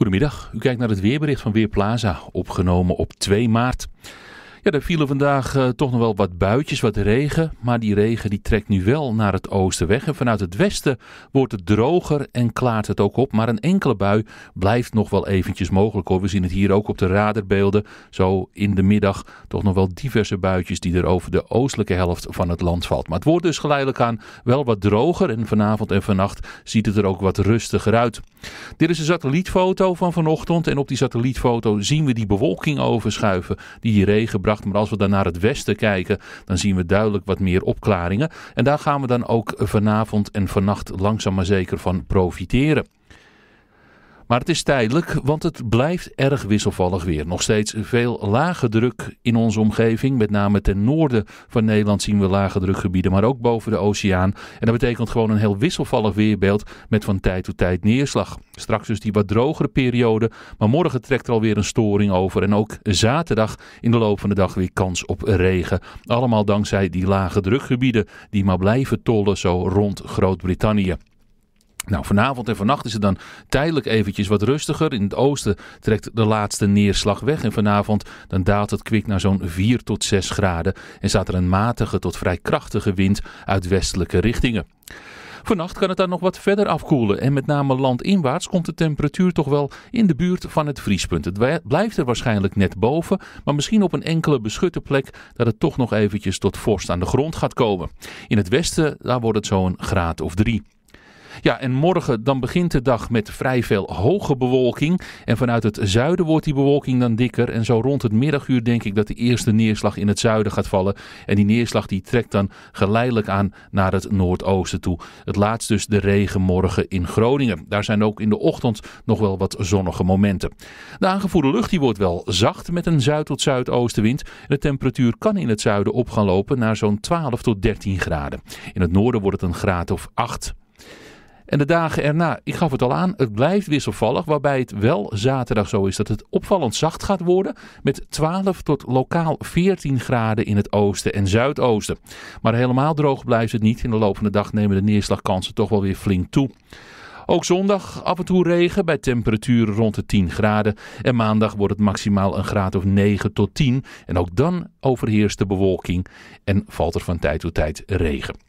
Goedemiddag, u kijkt naar het weerbericht van Weerplaza, opgenomen op 2 maart. Ja, er vielen vandaag eh, toch nog wel wat buitjes, wat regen. Maar die regen die trekt nu wel naar het oosten weg. En vanuit het westen wordt het droger en klaart het ook op. Maar een enkele bui blijft nog wel eventjes mogelijk hoor. We zien het hier ook op de radarbeelden. Zo in de middag toch nog wel diverse buitjes die er over de oostelijke helft van het land valt. Maar het wordt dus geleidelijk aan wel wat droger. En vanavond en vannacht ziet het er ook wat rustiger uit. Dit is een satellietfoto van vanochtend. En op die satellietfoto zien we die bewolking overschuiven die die regen maar als we dan naar het westen kijken, dan zien we duidelijk wat meer opklaringen. En daar gaan we dan ook vanavond en vannacht langzaam maar zeker van profiteren. Maar het is tijdelijk, want het blijft erg wisselvallig weer. Nog steeds veel lage druk in onze omgeving. Met name ten noorden van Nederland zien we lage drukgebieden, maar ook boven de oceaan. En dat betekent gewoon een heel wisselvallig weerbeeld met van tijd tot tijd neerslag. Straks dus die wat drogere periode, maar morgen trekt er alweer een storing over. En ook zaterdag in de loop van de dag weer kans op regen. Allemaal dankzij die lage drukgebieden die maar blijven tollen zo rond Groot-Brittannië. Nou, vanavond en vannacht is het dan tijdelijk eventjes wat rustiger. In het oosten trekt de laatste neerslag weg. En vanavond dan daalt het kwik naar zo'n 4 tot 6 graden. En staat er een matige tot vrij krachtige wind uit westelijke richtingen. Vannacht kan het dan nog wat verder afkoelen en met name landinwaarts komt de temperatuur toch wel in de buurt van het vriespunt. Het blijft er waarschijnlijk net boven, maar misschien op een enkele beschutte plek dat het toch nog eventjes tot vorst aan de grond gaat komen. In het westen daar wordt het zo'n graad of drie. Ja, en morgen dan begint de dag met vrij veel hoge bewolking. En vanuit het zuiden wordt die bewolking dan dikker. En zo rond het middaguur denk ik dat de eerste neerslag in het zuiden gaat vallen. En die neerslag die trekt dan geleidelijk aan naar het noordoosten toe. Het laatst dus de regen morgen in Groningen. Daar zijn ook in de ochtend nog wel wat zonnige momenten. De aangevoerde lucht die wordt wel zacht met een zuid tot zuidoostenwind. De temperatuur kan in het zuiden op gaan lopen naar zo'n 12 tot 13 graden. In het noorden wordt het een graad of 8. En de dagen erna, ik gaf het al aan, het blijft wisselvallig. Waarbij het wel zaterdag zo is dat het opvallend zacht gaat worden. Met 12 tot lokaal 14 graden in het oosten en zuidoosten. Maar helemaal droog blijft het niet. In de loop van de dag nemen de neerslagkansen toch wel weer flink toe. Ook zondag af en toe regen bij temperaturen rond de 10 graden. En maandag wordt het maximaal een graad of 9 tot 10. En ook dan overheerst de bewolking en valt er van tijd tot tijd regen.